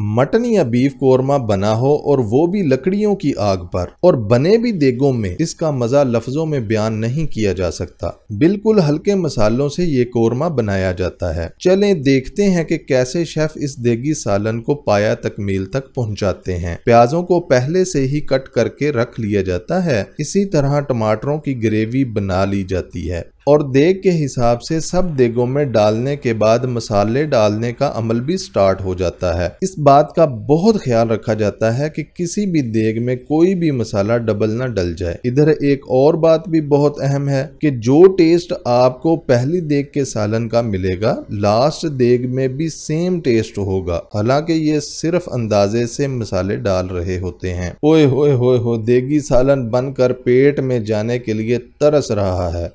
mutton या beef korma बना हो और वो भी लकड़ियों की आग पर और बने भी देगों में इसका मजा लफ्जों में बयान नहीं किया जा सकता बिल्कुल हल्के मसालों से ये कोरमा बनाया जाता है चलें देखते हैं कि कैसे शेफ इस देगी सालन को पाया तकमील तक पहुंचाते हैं प्याजों को पहले से ही कट करके रख लिया जाता है इसी तरह टमाटरों की ग्रेवी बना ली जाती है और देग के हिसाब से सब देगों में डालने के बाद मसाले डालने का अमल भी स्टार्ट हो जाता है इस बात का बहुत ख्याल रखा जाता है कि किसी भी देग में कोई भी मसाला डबल ना डल जाए इधर एक और बात भी बहुत अहम है कि जो टेस्ट आपको पहली देग के सालन का मिलेगा लास्ट देग में भी सेम टेस्ट होगा हालांकि ये सिर्फ अंदाजे से मसाले डाल रहे होते हैं ओए होए हो देगी सालन बनकर पेट में जाने के लिए तरस रहा है